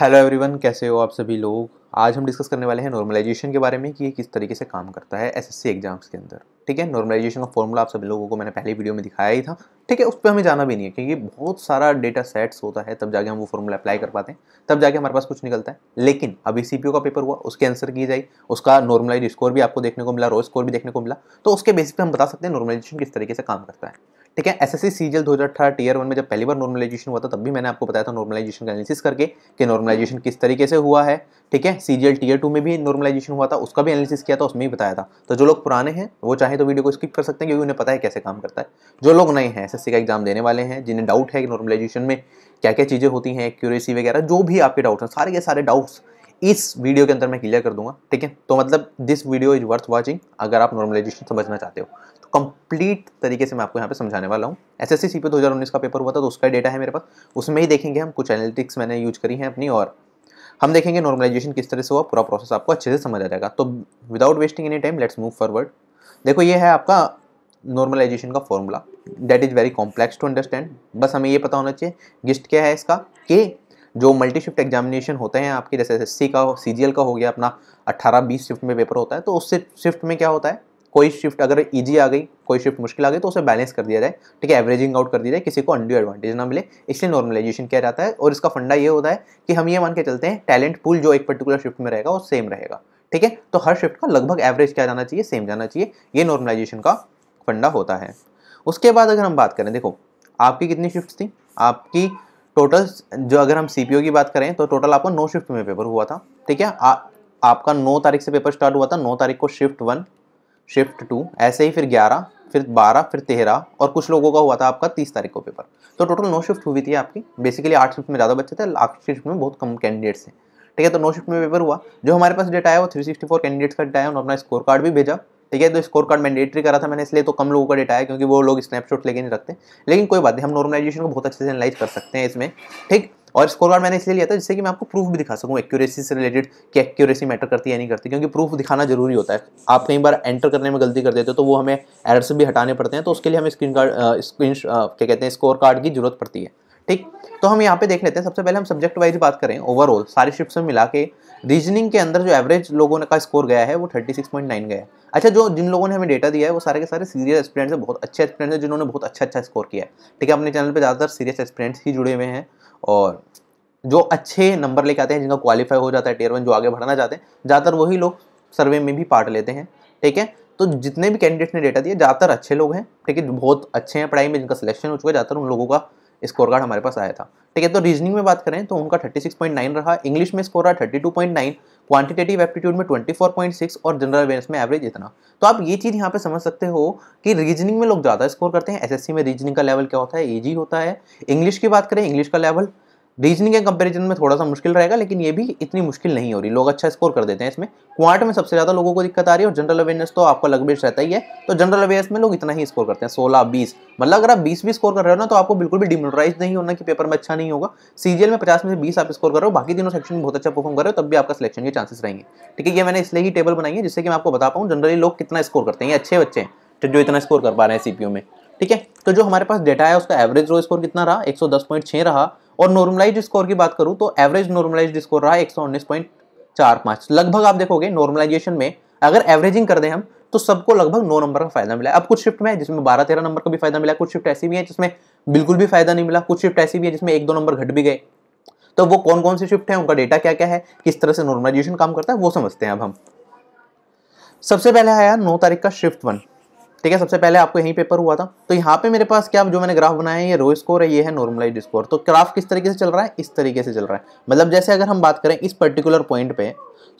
hello everyone कैसे हो आप सभी लोग आज हम डिस्कस करने वाले हैं नॉर्मलाइजेशन के बारे में कि ये किस तरीके से काम करता है एसएससी एग्जाम्स के अंदर ठीक है नॉर्मलाइजेशन का फॉर्मूला आप सभी लोगों को मैंने पहले वीडियो में दिखाया ही था ठीक है उस पर हमें जाना भी नहीं है क्योंकि बहुत सारा डेटा सेट्स होता है तब जाके हम वो फॉर्मूला अप्लाई कर पाते हैं तब जाके हमारे पास कुछ निकलता है लेकिन अभी सी का पेपर हुआ उसके आंसर की जाए उसका नॉर्मलाइज स्कोर भी आपको देखने को मिला रो स्कोर भी देखने को मिला तो उसके बेसिस पर हम बता सकते हैं नॉर्मलाइजेशन किस तरीके से काम करता है ठीक है एस एस सी जल दो हज़ार अठारह टीयर वन में जब पहली बार नॉर्मलाइजेशन हुआ था तब भी मैंने आपको बताया था नॉर्मलाइजेशन का एनालिसिस करके कि नॉर्मलाइजेशन किस तरीके से हुआ है ठीक है सी टीयर टू में भी नॉर्मलाइजेशन हुआ था उसका भी एनालिसिस किया था उसमें भी बताया था तो जो लोग पुराने हैं वो चाहे तो वीडियो को स्किप कर सकते हैं क्योंकि उन्हें पता है कैसे काम करता है जो लोग नए हैं एस का एग्जाम देने वाले हैं जिन्हें डाउट है कि नॉर्मलाइजेशन में क्या क्या चीज़ें होती हैं एक्यूरेसी वगैरह जो भी आपके डाउट्स हैं सारे के सारे डाउट्स इस वीडियो के अंदर मैं क्लियर कर दूंगा ठीक है तो मतलब this video is worth watching अगर आप नॉर्मलाइजेशन समझना चाहते हो तो कंप्लीट तरीके से मैं आपको यहाँ पे समझाने वाला हूँ एस एस सी पे दो का पेपर हुआ था तो उसका डेटा है मेरे पास उसमें ही देखेंगे हम कुछ एनालिटिक्स मैंने यूज करी हैं अपनी और हम देखेंगे नॉर्मलाइजेशन किस तरह से हुआ पूरा प्रोसेस आपको अच्छे से समझ आ जाएगा तो without wasting any time let's move forward देखो ये है आपका नॉर्मलाइजेशन का formula that is very complex to understand बस हमें ये पता होना चाहिए गिस्ट क्या है इसका कि जो मल्टी शिफ्ट एग्जामिनेशन होते हैं आपके जैसे एस का सी का हो गया अपना 18 20 शिफ्ट में पेपर होता है तो उस शिफ्ट में क्या होता है कोई शिफ्ट अगर ईजी आ गई कोई शिफ्ट मुश्किल आ गई तो उसे बैलेंस कर दिया जाए ठीक है एवरेजिंग आउट कर दिया जाए किसी को अंडू एडवांटेज ना मिले इसलिए नॉर्मलाइजेशन किया जाता है और इसका फंडा ये होता है कि हम ये मान के चलते हैं टैलेंट पूल जो एक पर्टिकुलर शिफ्ट में रहेगा वो सेम रहेगा ठीक है तो हर शिफ्ट का लगभग एवरेज क्या जाना चाहिए सेम जाना चाहिए ये नॉर्मलाइजेशन का फंडा होता है उसके बाद अगर हम बात करें देखो आपकी कितनी शिफ्ट थी आपकी टोटल जो अगर हम सी की बात करें तो टोटल आपका नौ शिफ्ट में पेपर हुआ था ठीक है आपका नौ तारीख से पेपर स्टार्ट हुआ था नौ तारीख को शिफ्ट वन शिफ्ट टू ऐसे ही फिर ग्यारह फिर बारह फिर तेरह और कुछ लोगों का हुआ था आपका तीस तारीख को पेपर तो टोटल नो शिफ्ट हुई थी आपकी बेसिकली आठ शिफ्ट में ज़्यादा बच्चे थे आठ शिफ्ट में बहुत कम कैंडिडेट्स हैं ठीक है तो नो शिफ्ट में पेपर हुआ जो हमारे पास डेटा आया वो थ्री सिक्सटी फोर कैंडिडेट्स का डेटा आया उन्होंने अपना स्कोर कार्ड भी भेजा ठीक है तो स्कोर कार्ड मैंडेटरी करा था मैंने इसलिए तो कम लोगों का डेटा है क्योंकि वो लोग स्नैपशॉट लेके नहीं रखते लेकिन कोई बात नहीं हम नॉर्मलाइजेशन को बहुत अच्छे से एनालाइज कर सकते हैं इसमें ठीक और स्कोर कार्ड मैंने इसलिए लिया था जिससे कि मैं आपको प्रूफ भी दिखा सकूँ एक्यूरेसी से रिलेटेड कि एक्यूरेसी मैटर करती है या नहीं करती क्योंकि प्रूफ दिखाना जरूरी होता है आप कई बार एंटर करने में गलती कर देते हो तो वो हमें एरर्स भी हटाने पड़ते हैं तो उसके लिए हमें स्क्रीन कार्ड स्क्रीन क्या कहते हैं स्कोर कार्ड की जरूरत पड़ती है ठीक तो हम यहाँ पे देख लेते हैं सबसे पहले हम सब्जेक्ट वाइज बात करें ओवरऑल सारी शिफ्ट में मिला के रीजनिंग के अंदर जो एवरेज लोगों का स्कोर गया है वो 36.9 गया है अच्छा जो जिन लोगों ने हमें डेटा दिया है वो सारे के सारे सीरियस एक्सपीरियंस है बहुत अच्छे एक्सपीरियंस हैं जिन्होंने बहुत अच्छा अच्छा स्कोर किया है ठीक है अपने चैनल पर ज़्यादातर सीरियस एक्सपीरियंस ही जुड़े हुए हैं और जो अच्छे नंबर लेके आते हैं जिनका क्वालिफाई हो जाता है टेयर वन जो आगे बढ़ना चाहते हैं ज़्यादातर वही लोग सर्वे में भी पार्ट लेते हैं ठीक है तो जितने भी कैंडिडेट्स ने डेटा दिया ज़्यादातर अच्छे लोग हैं ठीक है बहुत अच्छे हैं पढ़ाई में जिनका सिलेक्शन हो चुका है ज़्यादातर उन लोगों का स्कोर कार्ड हमारे पास आया था ठीक है तो रीजनिंग में बात करें तो उनका 36.9 रहा इंग्लिश में स्कोर रहा 32.9 क्वांटिटेटिव एप्टीट्यूड में 24.6 और जनरल अवेयरनेस में एवरेज इतना तो आप ये चीज़ यहाँ पे समझ सकते हो कि रीजनिंग में लोग ज़्यादा स्कोर करते हैं एसएससी में रीजनिंग का लेवल क्या होता है ईजी होता है इंग्लिश की बात करें इंग्लिश का लेवल रीजनिंग के कंपैरिजन में थोड़ा सा मुश्किल रहेगा लेकिन ये भी इतनी मुश्किल नहीं हो रही लोग अच्छा स्कोर कर देते हैं इसमें क्वांट में सबसे ज़्यादा लोगों को दिक्कत आ रही है और जनरल अवेयरनेस तो आपका लगभग रहता ही है तो जनरल अवेयरनेस में लोग इतना ही स्कोर करते हैं सोलह बीस मतलब अगर आप बीस भी स्कोर कर रहे हो ना तो आपको बिल्कुल भी डिमोटराइज नहीं होना कि पेपर में अच्छा नहीं होगा सीजीएल में पचास में से बीस आप स्कोर कर रहे हो बाकी तीनों सेक्शन में बहुत अच्छा परफॉर्म कर रहे हो तब भी आपका सिलेक्शन के चांसेस रहेंगे ठीक है ये मैंने इसलिए ही टेबल बनाई है जिससे कि मैं आपको बता पाऊँ जनरली लोग कितना स्कोर करते हैं अच्छे बच्चे हैं जो इतना स्कोर कर पा रहे हैं सीपीओ में ठीक है तो जो हमारे पास डेटा है उसका एवरेज रो स्कोर कितना रहा एक रहा और नॉर्मलाइज स्कोर की बात करूं तो एवरेज नॉर्मलाइज स्कोर रहा एक लगभग आप देखोगे नॉर्मलाइजेशन में अगर एवरेजिंग कर दें हम तो सबको लगभग नौ नंबर का फायदा मिला अब कुछ शिफ्ट में जिसमें बारह तेरह नंबर का भी फायदा मिला कुछ शिफ्ट ऐसी भी है जिसमें बिल्कुल भी फायदा नहीं मिला कुछ शिफ्ट ऐसी भी है जिसमें एक दो नंबर घट भी गए तो वो कौन कौन से शिफ्ट है उनका डेटा क्या क्या है किस तरह से नॉर्मलाइजेशन काम करता है वो समझते हैं अब हम सबसे पहले आया नौ तारीख का शिफ्ट वन ठीक है सबसे पहले आपको यहीं पेपर हुआ था तो यहाँ पे मेरे पास क्या जो मैंने ग्राफ बनाया है ये रो स्कोर है ये है नॉर्मलाइज स्कोर तो ग्राफ किस तरीके से चल रहा है इस तरीके से चल रहा है मतलब जैसे अगर हम बात करें इस पर्टिकुलर पॉइंट पे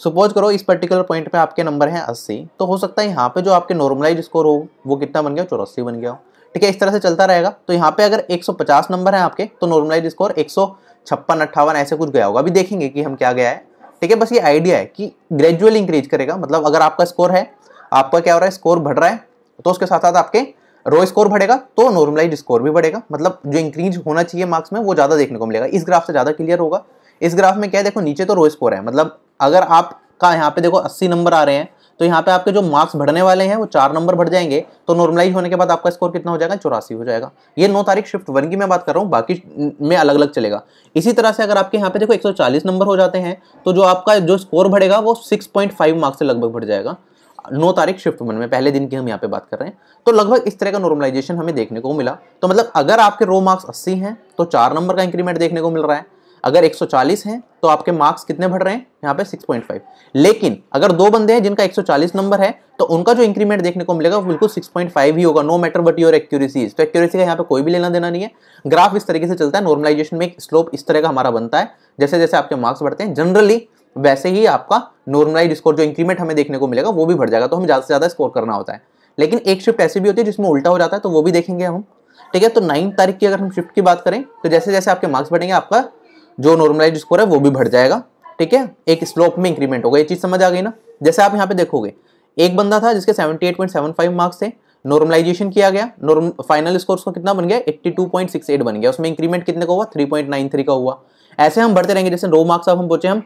सपोज करो इस पर्टिकुलर पॉइंट पे आपके नंबर हैं अस्सी तो हो सकता है यहाँ पे जो आपके नॉर्मलाइज स्कोर हो वो कितना बन गया चौरासी बन गया हो ठीक है इस तरह से चलता रहेगा तो यहाँ पे अगर एक नंबर है आपके तो नॉर्मलाइज स्कोर एक सौ छप्पन ऐसे कुछ गया होगा अभी देखेंगे कि हम क्या गया है ठीक है बस ये आइडिया है कि ग्रेजुअल इंक्रीज करेगा मतलब अगर आपका स्कोर है आपका क्या हो रहा है स्कोर बढ़ रहा है तो उसके साथ साथ आपके रो स्कोर बढ़ेगा तो नॉर्मलाइज स्कोर भी बढ़ेगा मतलब जो इंक्रीज होना चाहिए मार्क्स में वो ज़्यादा देखने को मिलेगा इस ग्राफ से ज़्यादा क्लियर होगा इस ग्राफ में क्या है देखो नीचे तो रो स्कोर है मतलब अगर आपका यहाँ पे देखो 80 नंबर आ रहे हैं तो यहाँ पे आपके जो मार्क्स बढ़ने वाले हैं वो चार नंबर बढ़ जाएंगे तो नॉर्मलाइज होने के बाद आपका स्कोर कितना हो जाएगा चौरासी हो जाएगा ये नौ तारीख शिफ्ट वन की मैं बात कर रहा हूँ बाकी में अलग अलग चलेगा इसी तरह से अगर आपके यहाँ पे देखो एक नंबर हो जाते हैं तो जो आपका जो स्कोर बढ़ेगा वो सिक्स मार्क्स से लगभग बढ़ जाएगा नौ तारीख शिफ्ट वन में पहले दिन की हम यहाँ पे बात कर रहे हैं तो लगभग इस तरह का नॉर्मलाइजेशन हमें देखने को मिला तो मतलब अगर आपके रो मार्क्स अस्सी हैं तो चार नंबर का इंक्रीमेंट देखने को मिल रहा है अगर 140 हैं तो आपके मार्क्स कितने बढ़ रहे हैं यहाँ पे 6.5 लेकिन अगर दो बंदे हैं जिनका 140 नंबर है तो उनका जो इंक्रीमेंट देखने को मिलेगा वो बिल्कुल 6.5 ही होगा no matter but your accuracy तो एक्यूरेसी का यहाँ पे कोई भी लेना देना नहीं है ग्राफ इस तरीके से चलता है नॉर्मलाइजेशन में एक स्लोप इस तरह का हमारा बनता है जैसे जैसे आपके मार्क्स बढ़ते हैं जनरली वैसे ही आपका नॉर्मलाइज स्कोर जो इंक्रीमेंट हमें देखने को मिलेगा वो भी बढ़ जाएगा तो हमें ज़्यादा से ज़्यादा स्कोर करना होता है लेकिन एक शिफ्ट ऐसी भी होती है जिसमें उल्टा हो जाता है तो वो भी देखेंगे हम ठीक है तो नाइन तारीख की अगर हम शिफ्ट की बात करें तो जैसे जैसे आपके मार्क्स बढ़ेंगे आपका जो नॉर्मलाइज स्कोर है वो भी बढ़ जाएगा ठीक है एक स्लोप में इंक्रीमेंट होगा ये चीज़ समझ आ गई ना जैसे आप यहाँ पे देखोगे एक बंदा था जिसके 78.75 मार्क्स थे नॉर्मलाइजेशन किया गया नॉर्म फाइनल स्कोर उसका कितना बन गया 82.68 बन गया उसमें इंक्रीमेंट कितने का हुआ 3.93 का हुआ ऐसे हम बढ़ते रहेंगे जैसे रो मार्क्स अब हम पहुंचे हम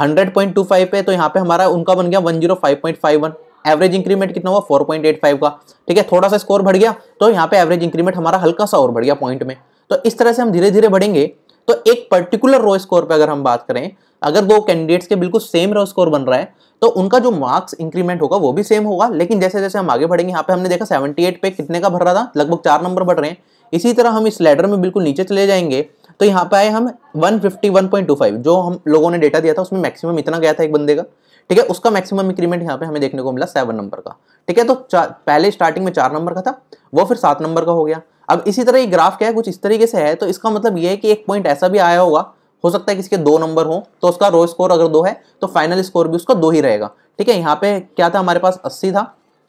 हंड्रेड पॉइंट टू फाइव पे तो यहाँ पे हमारा उनका बन गया one zero five point five one average increment कितना हुआ फोर पॉइंट एट फाइव का ठीक है थोड़ा सा स्कोर बढ़ गया तो यहाँ पे एवरेज इंक्रीमेंट हमारा हल्का सा और बढ़ गया पॉइंट में तो इस तरह से हम धीरे धीरे बढ़ेंगे तो एक पर्टिकुलर रो स्कोर पे अगर हम बात करें अगर दो कैंडिडेट्स के बिल्कुल सेम रो स्कोर बन रहा है तो उनका जो मार्क्स इंक्रीमेंट होगा वो भी सेम होगा लेकिन जैसे जैसे हम आगे बढ़ेंगे यहाँ पे हमने देखा 78 पे कितने का भर रहा था लगभग चार नंबर बढ़ रहे हैं इसी तरह हम इस लेडर में बिल्कुल नीचे चले जाएंगे तो यहाँ पे आए हम 151.25 जो हम लोगों ने डेटा दिया था उसमें मैक्सिमम इतना गया था एक बंदे का ठीक है उसका मैक्सिमम इंक्रीमेंट यहाँ पे हमें देखने को मिला सेवन नंबर का ठीक है तो पहले स्टार्टिंग में चार नंबर का था वो फिर सात नंबर का हो गया अब इसी तरह ये ग्राफ क्या है कुछ इस तरीके से है तो इसका मतलब ये है कि एक पॉइंट ऐसा भी आया होगा हो सकता है कि इसके दो नंबर हो तो उसका रो स्कोर अगर दो है तो फाइनल स्कोर भी उसका दो ही रहेगा ठीक है यहाँ पे क्या था हमारे पास अस्सी था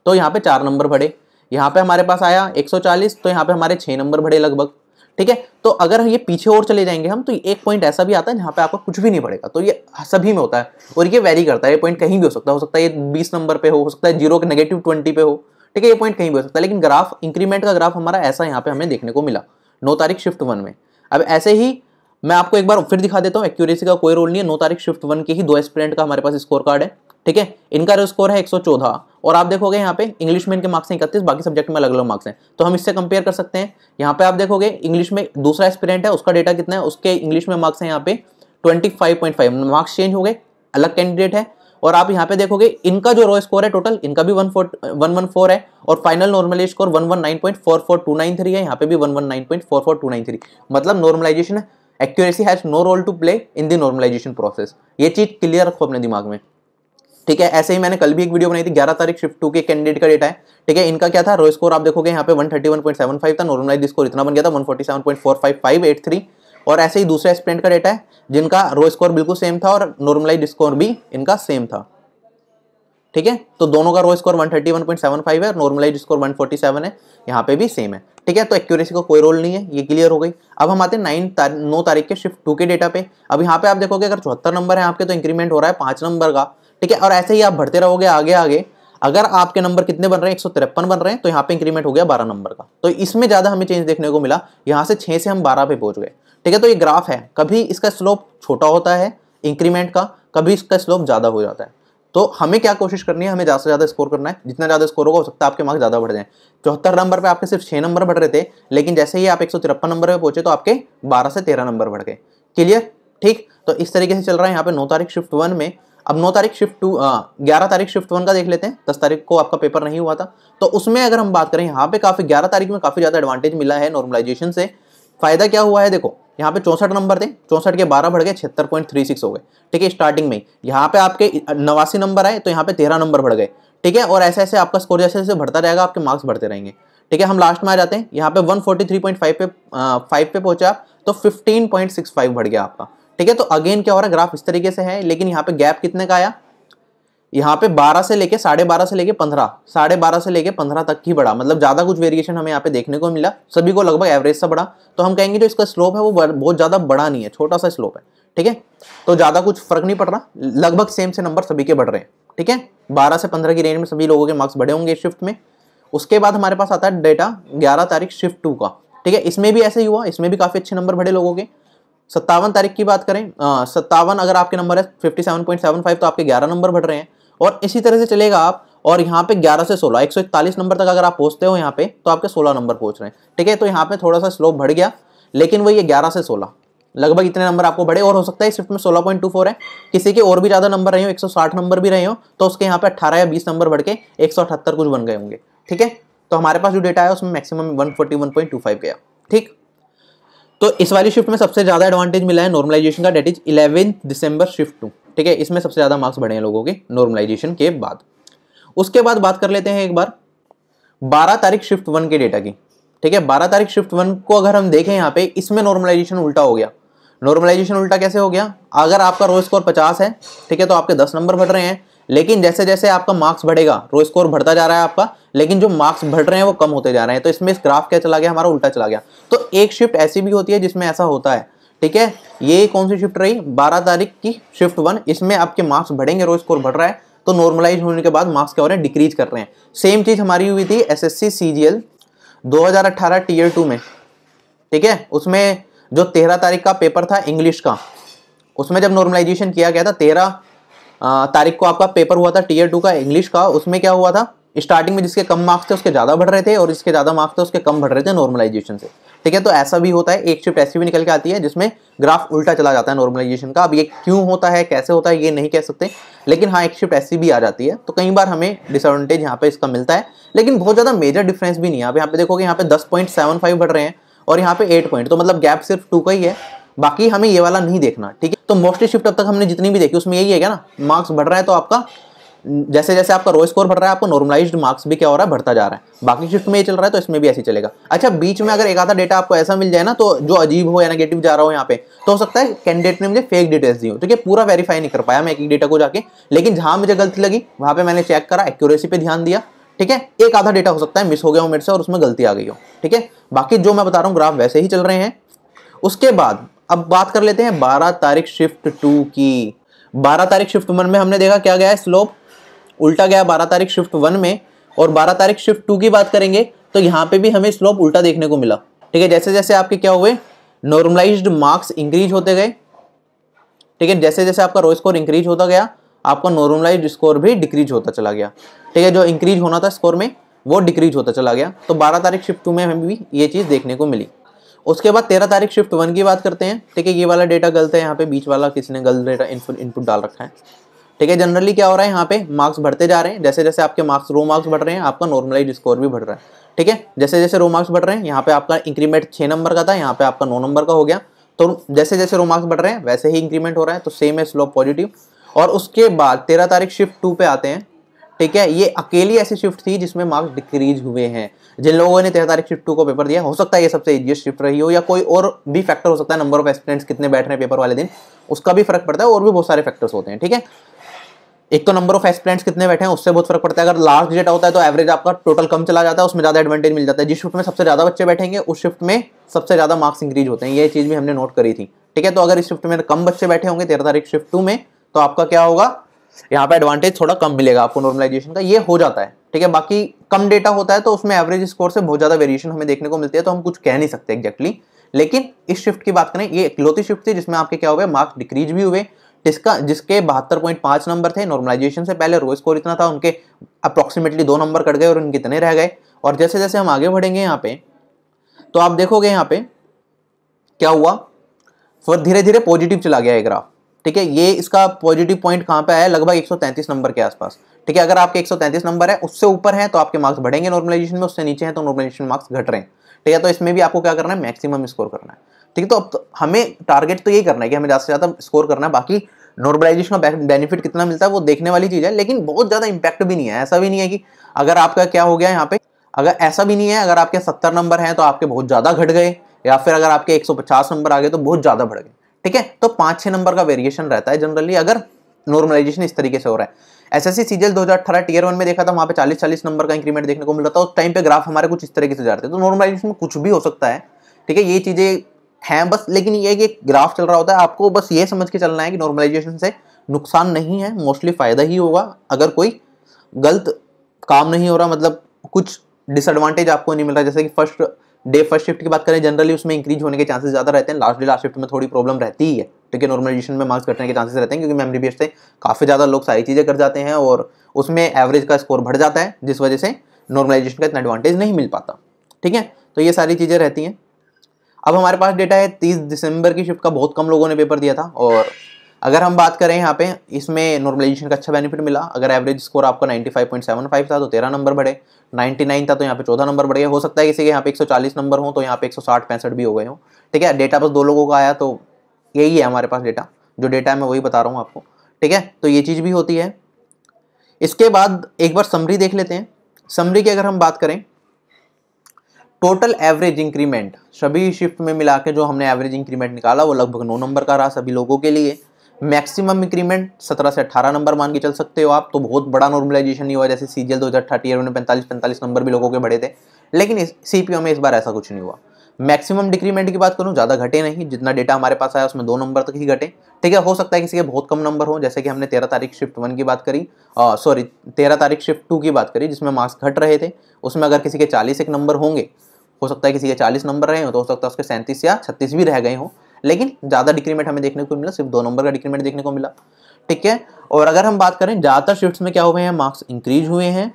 तो यहाँ पे चार नंबर बढ़े यहाँ पे हमारे पास आया 140 तो यहाँ पे हमारे छः नंबर बढ़े लगभग ठीक है तो अगर ये पीछे और चले जाएंगे हम तो एक पॉइंट ऐसा भी आता है जहाँ पे आपको कुछ भी नहीं पड़ेगा तो ये सभी में होता है और ये वेरी करता है ये पॉइंट कहीं भी हो सकता है हो सकता है ये बीस नंबर पे हो हो सकता है जीरो के नेगेटिव ट्वेंटी पे हो ठीक है ये पॉइंट कहीं भी हो सकता है लेकिन ग्राफ इंक्रीमेंट का ग्राफ हमारा ऐसा यहाँ पे हमें देखने को मिला नौ तारीख शिफ्ट वन में अब ऐसे ही मैं आपको एक बार फिर दिखा देता हूँ एक्यूरेसी का कोई रोल नहीं है नौ तारीख शिफ्ट वन के ही दो एस्पिरेंट का हमारे पास स्कोर कार्ड है ठीक है इनका स्कोर है 114 और आप देखोगे यहाँ पे इंग्लिश में इनके मार्क्स हैं इकतीस बाकी सब्जेक्ट में अलग अलग मार्क्स हैं तो हम इससे कंपेयर कर सकते हैं यहाँ पे आप देखोगे इंग्लिश में दूसरा एक्सपीरेंट है उसका डेटा कितना है उसके इंग्लिश में मार्क्स हैं यहाँ पे ट्वेंटी मार्क्स चेंज हो गए अलग कैंडिडेट है और आप यहाँ पे देखोगे इनका जो रो स्कोर है टोटल इनका भी one four one one four है और final normal score one one nine point four four two nine three है यहाँ पे भी one one nine point four four two nine three मतलब normalization accuracy has no role to play in the normalization process ये चीज़ clear रखो अपने दिमाग में ठीक है ऐसे ही मैंने कल भी एक वीडियो बनाई थी 11 तारीख शिफ्ट टू के कैंडिडेट का डेटा है ठीक है इनका क्या था रो स्कोर आप देखोगे यहाँ पे 131.75 था नॉर्मलाइज स्कोर इतना बन गया था 147.45583 और ऐसे ही दूसरे स्प्रेंट का डेटा है जिनका रो स्कोर बिल्कुल सेम था और नॉर्मलाइज स्कोर भी इनका सेम था ठीक है तो दोनों का रो स्कोर फाइव है नॉर्मलाइज स्कोर सेवन है यहाँ पे भी सेम है ठीक है तो एक्यूरेसी का को कोई रोल नहीं है ये क्लियर हो गई अब हम आते हैं नाइन तार, नौ तारीख के शिफ्ट टू के डेटा पे अब यहाँ पे आप देखोगे अगर चौहत्तर नंबर है आपके तो इंक्रीमेंट हो रहा है पांच नंबर का ठीक है और ऐसे ही आप भरते रहोगे आगे आगे अगर आपके नंबर कितने बन रहे हैं एक बन रहे हैं तो यहाँ पे इंक्रीमेंट हो गया बारह नंबर का तो इसमें ज़्यादा हमें चेंज देखने को मिला यहाँ से छः से हम बारह पे पहुंच गए ठीक है तो ये ग्राफ है कभी इसका स्लोप छोटा होता है इंक्रीमेंट का कभी इसका स्लोप ज़्यादा हो जाता है तो हमें क्या कोशिश करनी है हमें ज़्यादा से ज़्यादा स्कोर करना है जितना ज़्यादा स्कोर होगा हो सकता है आपके मार्क्स ज़्यादा बढ़ जाए चौहत्तर नंबर पर आपके सिर्फ छह नंबर बढ़ रहे थे लेकिन जैसे ही आप एक नंबर पर पहुंचे तो आपके बारह से तेरह नंबर बढ़ गए क्लियर ठीक तो इस तरीके से चल रहा है यहाँ पे नौ तारीख शिफ्ट वन में अब नौ तारीख शिफ्ट टू ग्यारह तारीख शिफ्ट वन का देख लेते हैं दस तारीख को आपका पेपर नहीं हुआ था तो उसमें अगर हम बात करें यहाँ पे काफ़ी ग्यारह तारीख में काफ़ी ज़्यादा एडवांटेज मिला है नॉर्मलाइजेशन से फ़ायदा क्या हुआ है देखो यहाँ पे चौसठ नंबर थे चौसठ के बारह बढ़ गए छिहत्तर पॉइंट थ्री सिक्स हो गए ठीक है स्टार्टिंग में यहाँ पे आपके नवासी नंबर आए तो यहाँ पे तेरह नंबर बढ़ गए ठीक है और ऐसे ऐसे आपका स्कोर जैसे जैसे बढ़ता रहेगा आपके मार्क्स बढ़ते रहेंगे ठीक है हम लास्ट में आ जाते हैं यहाँ पे फाइव पे फाइव पे फिफ्टीन पॉइंट तो फाइव बढ़ गया आपका ठीक है तो अगेन क्या हो रहा है ग्राफ इस तरीके से है लेकिन यहाँ पे गैप कितने का आया यहाँ पे 12 से लेके साढ़े बारह से लेके 15 साढ़े बारह से लेके 15 तक ही बढ़ा मतलब ज़्यादा कुछ वेरिएशन हमें यहाँ पे देखने को मिला सभी को लगभग एवरेज सा बढ़ा तो हम कहेंगे जो इसका स्लोप है वो बहुत ज़्यादा बड़ा नहीं है छोटा सा स्लोप है ठीक है तो ज़्यादा कुछ फर्क नहीं पड़ रहा लगभग सेम से नंबर सभी के बढ़ रहे हैं ठीक है बारह से पंद्रह की रेंज में सभी लोगों के मार्क्स बढ़े होंगे शिफ्ट में उसके बाद हमारे पास आता है डेटा ग्यारह तारीख शिफ्ट टू का ठीक है इसमें भी ऐसे ही हुआ इसमें भी काफ़ी अच्छे नंबर बढ़े लोगों के सत्तावन तारीख की बात करें सत्तावन अगर आपके नंबर है fifty seven point seven five तो आपके ग्यारह नंबर बढ़ रहे हैं और इसी तरह से चलेगा आप और यहाँ पे ग्यारह से सोलह एक सौ इकतालीस नंबर तक अगर आप पहुँचते हो यहाँ पे तो आपके सोलह नंबर पहुँच रहे हैं ठीक है तो यहाँ पे थोड़ा सा स्लोप बढ़ गया लेकिन वही ग्यारह से सोलह लगभग इतने नंबर आपको बढ़े और हो सकता है शिफ्ट में सोलह पॉइंट टू फोर है किसी के और भी ज़्यादा नंबर रहे हो एक सौ साठ नंबर भी रहे हो तो उसके यहाँ पे अठारह या बीस नंबर बढ़ के एक सौ अठहत्तर कुछ बन गए होंगे ठीक है तो हमारे पास जो डेटा है उसमें maximum one one forty point two five गया ठीक तो इस वाली शिफ्ट में सबसे ज़्यादा एडवांटेज मिला है नॉर्मलाइजेशन का date is eleven December shift two ठीक है इसमें सबसे ज़्यादा मार्क्स बढ़े हैं लोगों के नॉर्मलाइजेशन के बाद उसके बाद बात कर लेते हैं एक बार बारह तारीख शिफ्ट वन के डेटा की ठीक है बारह तारीख शिफ्ट वन को अगर हम देखें यहाँ पे इसमें नॉर्मलाइजेशन उल्टा हो गया नॉर्मलाइजेशन उल्टा कैसे हो गया अगर आपका रो स्कोर पचास है ठीक है तो आपके दस नंबर बढ़ रहे हैं लेकिन जैसे जैसे आपका मार्क्स बढ़ेगा रो स्कोर बढ़ता जा रहा है आपका लेकिन जो मार्क्स बढ़ रहे हैं वो कम होते जा रहे हैं तो इसमें इस ग्राफ क्या चला गया हमारा उल्टा चला गया तो एक शिफ्ट ऐसी भी होती है जिसमें ऐसा होता है ठीक है ये कौन सी शिफ्ट रही बारह तारीख की शिफ्ट वन इसमें आपके मार्क्स बढ़ेंगे रो स्कोर बढ़ रहा है तो नॉर्मलाइज होने के बाद मार्क्स क्या हो रहे हैं डिक्रीज कर रहे हैं सेम चीज़ हमारी हुई थी S S C C G L दो हज़ार अट्ठारह टीयर टू में ठीक है उसमें जो तेरह तारीख का पेपर था इंग्लिश का उसमें जब नॉर्मलाइजेशन किया गया था तेरह तारीख को आपका पेपर हुआ था टीयर टू का इंग्लिश का उसमें क्या हुआ था स्टार्टिंग में जिसके कम मार्क्स थे उसके ज़्यादा बढ़ रहे थे और जिसके ज़्यादा मार्क्स थे उसके कम बढ़ रहे थे नॉर्मलाइजेशन से ठीक है तो ऐसा भी होता है एक शिफ्ट ऐसी भी निकल के आती है जिसमें ग्राफ उल्टा चला जाता है नॉर्मलाइजेशन का अब ये क्यों होता है कैसे होता है ये नहीं कह सकते लेकिन हाँ एक शिफ्ट ऐसी भी आ जाती है तो कई बार हमें डिसएडवांटेज यहाँ पे इसका मिलता है लेकिन बहुत ज़्यादा मेजर डिफरेंस भी नहीं है आप यहाँ पे देखोगे यहाँ पे दस पॉइंट सेवन फाइव बढ़ रहे हैं और यहाँ पे एट पॉइंट तो मतलब गैप सिर्फ टू का ही है बाकी हमें ये वाला नहीं देखना ठीक है तो मोस्टली शिफ्ट अब तक हमने जितनी भी देखी उसमें यही है क्या ना मार्क्स बढ़ रहा है तो आपका जैसे जैसे आपका रो स्कोर बढ़ रहा है आपको नॉर्मलाइज मार्क्स भी क्या हो रहा है बढ़ता जा रहा है बाकी शिफ्ट में ये चल रहा है तो इसमें भी ऐसे चलेगा अच्छा बीच में अगर एक आधा डेटा आपको ऐसा मिल जाए ना तो जो अजीब हो या नेगेटिव जा रहा हो यहाँ पे तो हो सकता है कैंडिडेट ने मुझे फेक डिटेल्स दी हो ठीक है पूरा वेरीफाई नहीं कर पाया मैं एक एक डेटा को जाके लेकिन जहां मुझे गलती लगी वहां पर मैंने चेक करा एक्यूरेसी पर ध्यान दिया ठीक है एक आधा डेटा हो सकता है मिस हो गया हो मेरे से और उसमें गलती आ गई हो ठीक है बाकी जो मैं बता रहा हूँ ग्राफ वैसे ही चल रहे हैं उसके बाद अब बात कर लेते हैं बारह तारीख शिफ्ट टू की बारह तारीख शिफ्ट वन में हमने देखा क्या गया है स्लोप उल्टा गया बारह तारीख शिफ्ट वन में और बारह तारीख शिफ्ट टू की बात करेंगे तो यहाँ पे भी हमें स्लोप उल्टा देखने को मिला ठीक है जैसे जैसे आपके क्या हुए नॉर्मलाइज मार्क्स इंक्रीज होते गए ठीक है जैसे जैसे आपका रो स्कोर इंक्रीज होता गया आपका नॉर्मलाइज स्कोर भी डिक्रीज होता चला गया ठीक है जो इंक्रीज होना था स्कोर में वो डिक्रीज होता चला गया तो बारह तारीख शिफ्ट टू में हमें भी ये चीज़ देखने को मिली उसके बाद तेरह तारीख शिफ्ट वन की बात करते हैं ठीक है ये वाला डेटा गलत है यहाँ पे बीच वाला किसी ने गलत डेटा इनपुट डाल रखा है ठीक है जनरली क्या हो रहा है यहाँ पे मार्क्स बढ़ते जा रहे हैं जैसे जैसे आपके मार्क्स रो मार्क्स बढ़ रहे हैं आपका नॉर्मलाइज स्कोर भी बढ़ रहा है ठीक है जैसे जैसे रो मार्क्स बढ़ रहे हैं यहाँ पे आपका इंक्रीमेंट छः नंबर का था यहाँ पे आपका नौ नंबर का हो गया तो जैसे जैसे रो मार्क्स बढ़ रहे हैं वैसे ही इंक्रीमेंट हो रहा है तो सेम है स्लोप पॉजिटिव और उसके बाद तेरह तारीख शिफ्ट टू पे आते हैं ठीक है ये अकेली ऐसी शिफ्ट थी जिसमें मार्क्स डिक्रीज हुए हैं जिन लोगों ने तेरह तारीख शिफ्ट टू को पेपर दिया हो सकता है ये सबसे ईजिएस्ट शिफ्ट रही हो या कोई और भी फैक्टर हो सकता है नंबर ऑफ एस्पिरेंट्स कितने बैठ रहे हैं पेपर वाले दिन उसका भी फर्क पड़ता है और भी बहुत सारे फैक्टर्स होते हैं ठीक है एक तो नंबर ऑफ एस्टूडेंट्स कितने बैठे हैं उससे बहुत फर्क पड़ता है अगर लास्ट डेट होता है तो एवरेज आपका टोटल कम चला जाता है उसमें ज़्यादा एडवांटेज मिल जाता है जिस शिफ्ट में सबसे ज़्यादा बच्चे बैठेंगे उस शिफ्ट में सबसे ज़्यादा मार्क्स इंक्रीज होते हैं ये चीज़ भी हमने नोट करी थी ठीक है तो अगर इस शिफ्ट में कम बच्चे बैठे होंगे तेरह तारीख शिफ्ट टू में तो आपका क्या होगा यहाँ पे एडवांटेज थोड़ा कम मिलेगा आपको नॉर्मलाइजेशन का ये हो जाता है ठीक है बाकी कम डेटा होता है तो उसमें एवरेज स्कोर से बहुत ज़्यादा वेरिएशन हमें देखने को मिलती है तो हम कुछ कह नहीं सकते एक्जैक्टली लेकिन इस शिफ्ट की बात करें ये इकलौती शिफ्ट थी जिसमें आपके क्या हुए मार्क्स डिक्रीज भी हुए जिसका जिसके बहत्तर पॉइंट पाँच नंबर थे नॉर्मलाइजेशन से पहले रो स्कोर इतना था उनके अप्रॉक्सीमेटली दो नंबर कट गए और उनके इतने रह गए और जैसे जैसे हम आगे बढ़ेंगे यहाँ पे तो आप देखोगे यहाँ पे क्या हुआ फिर धीरे धीरे पॉजिटिव चला गया ये ग्राफ ठीक है ये इसका पॉजिटिव पॉइंट कहाँ पे आया लगभग 133 नंबर के आसपास ठीक है अगर आपके 133 नंबर है उससे ऊपर है तो आपके मार्क्स बढ़ेंगे नॉर्मलाइजेशन में उससे नीचे है तो नॉर्मलाइजेशन मार्क्स घट रहे हैं ठीक है तो इसमें भी आपको क्या करना है मैक्सिमम स्कोर करना है ठीक है तो अब तो हमें टारगेट तो यही करना है कि हमें ज़्यादा से ज़्यादा स्कोर करना है बाकी नॉर्मलाइजेशन का बेनिफिट कितना मिलता है वो देखने वाली चीज़ है लेकिन बहुत ज़्यादा इंपैक्ट भी नहीं है ऐसा भी नहीं है कि अगर आपका क्या हो गया यहाँ पे अगर ऐसा भी नहीं है अगर आपके सत्तर नंबर हैं तो आपके बहुत ज़्यादा घट गए या फिर अगर आपके 150 नंबर आ गए तो बहुत ज़्यादा बढ़ गए ठीक है तो पाँच छः नंबर का वेरिएशन रहता है जनरली अगर नॉर्मलाइजेशन इस तरीके से हो रहा है एस एस सीजल दो हज़ार अठारह टीयर वन में देखा था वहाँ पे चालीस चालीस नंबर का इंक्रीमेंट देखने को मिल रहा था उस टाइम पे ग्राफ हमारे कुछ इस तरीके से जाते रहे तो नॉर्मलाइजेशन में कुछ भी हो सकता है ठीक है ये चीज़ें हैं बस लेकिन ये कि ग्राफ चल रहा होता है आपको बस ये समझ के चलना है कि नॉर्मलाइजेशन से नुकसान नहीं है मोस्टली फ़ायदा ही होगा अगर कोई गलत काम नहीं हो रहा मतलब कुछ डिसएडवांटेज आपको नहीं मिल रहा जैसे कि फर्स्ट डे फर्स्ट शिफ्ट की बात करें जनरली उसमें इंक्रीज होने के चांसेस ज़्यादा रहते हैं लास्ट डे लास्ट शिफ्ट में थोड़ी प्रॉब्लम रहती ही है ठीक है नॉर्मलाइजेशन में मार्क्स कटने के चांसेस रहते हैं क्योंकि मेमरी बेस से काफ़ी ज़्यादा लोग सारी चीज़ें कर जाते हैं और उसमें एवरेज का स्कोर बढ़ जाता है जिस वजह से नॉर्मलाइजेशन का इतना एडवांटेज नहीं मिल पाता ठीक है तो ये सारी चीज़ें रहती हैं अब हमारे पास डेटा है तीस दिसंबर की शिफ्ट का बहुत कम लोगों ने पेपर दिया था और अगर हम बात करें यहाँ पे इसमें नॉर्मलाइजेशन का अच्छा बेनिफिट मिला अगर एवरेज स्कोर आपका 95.75 था तो 13 नंबर बढ़े 99 था तो यहाँ पे 14 नंबर बढ़ गए हो सकता है किसी के यहाँ पे 140 नंबर हो तो यहाँ पे 160 पैंसठ भी हो गए हो ठीक है डेटा बस दो लोगों का आया तो यही है हमारे पास डेटा जो डेटा है मैं वही बता रहा हूँ आपको ठीक है तो ये चीज़ भी होती है इसके बाद एक बार समरी देख लेते हैं समरी की अगर हम बात करें टोटल एवरेज इंक्रीमेंट सभी शिफ्ट में मिला के जो हमने एवरेज इंक्रीमेंट निकाला वो लगभग नौ नंबर का रहा सभी लोगों के लिए मैक्सिमम इंक्रीमेंट 17 से 18 नंबर मान के चल सकते हो आप तो बहुत बड़ा नॉर्मलाइजेशन नहीं हुआ जैसे सी जी एल दो हज़ार थर्टी में पैंतालीस पैंतालीस नंबर भी लोगों के बढ़े थे लेकिन सी पी ओ में इस बार ऐसा कुछ नहीं हुआ मैक्सिमम डिक्रीमेंट की बात करूँ ज़्यादा घटे नहीं जितना डेटा हमारे पास आया उसमें दो नंबर तक ही घटे ठीक है हो सकता है किसी के बहुत कम नंबर हो जैसे कि हमने तेरह तारीख शिफ्ट वन की बात करी सॉरी तेरह तारीख शिफ्ट टू की बात करी जिसमें मार्क्स घट रहे थे उसमें अगर किसी के चालीस एक नंबर होंगे हो सकता है किसी के चालीस नंबर रहे हो तो हो सकता है उसके सैंतीस या छत्तीस भी रह गए हों लेकिन ज़्यादा डिक्रीमेंट हमें देखने को मिला सिर्फ दो नंबर का डिक्रीमेंट देखने को मिला ठीक है और अगर हम बात करें ज़्यादातर शिफ्ट में क्या हुए हैं मार्क्स इंक्रीज हुए हैं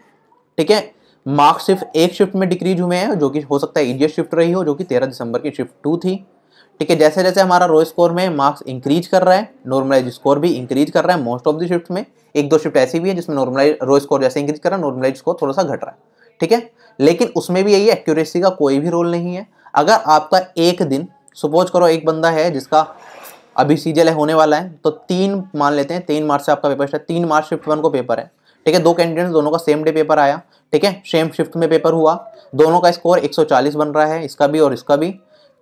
ठीक है मार्क्स सिर्फ एक शिफ्ट में डिक्रीज हुए हैं जो कि हो सकता है ईजिएस्ट शिफ्ट रही हो जो कि तेरह दिसंबर की शिफ्ट टू थी ठीक है जैसे जैसे हमारा रो स्कोर में मार्क्स इंक्रीज कर रहा है नॉर्मलाइज स्कोर भी इंक्रीज कर रहा है मोस्ट ऑफ द शिफ्ट में एक दो शिफ्ट ऐसी भी है जिसमें नॉर्मलाइज रो स्कोर जैसे इंक्रीज कर रहा है नॉर्मलाइज स्कोर थोड़ा सा घट रहा है ठीक है लेकिन उसमें भी यही एक्यूरेसी का कोई भी रोल नहीं है अगर आपका एक दिन सपोज करो एक बंदा है जिसका अभी सी है होने वाला है तो तीन मान लेते हैं तीन मार्च से आपका पेपर स्टार्ट तीन मार्च शिफ्ट वन को पेपर है ठीक है दो कैंडिडेट दोनों का सेम डे पेपर आया ठीक है सेम शिफ्ट में पेपर हुआ दोनों का स्कोर 140 बन रहा है इसका भी और इसका भी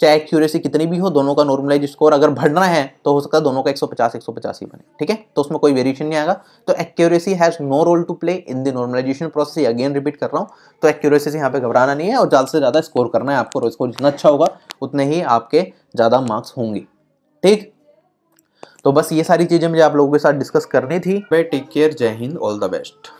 चाहे एक्यूरेसी कितनी भी हो दोनों का नॉर्मलाइज स्कोर अगर बढ़ना है तो हो सकता है दोनों का 150 150 ही बने ठीक है तो उसमें कोई वेरिएशन नहीं आएगा तो accuracy has no role to play in the normalization process again repeat कर रहा हूँ तो एक्यूरेसी से यहाँ पे घबराना नहीं है और ज़्यादा से ज़्यादा स्कोर करना है आपको स्कोर जितना अच्छा होगा उतने ही आपके ज़्यादा मार्क्स होंगे ठीक तो बस ये सारी चीज़ें मुझे आप लोगों के साथ डिस्कस करनी थी टेक केयर जय हिंद ऑल द बेस्ट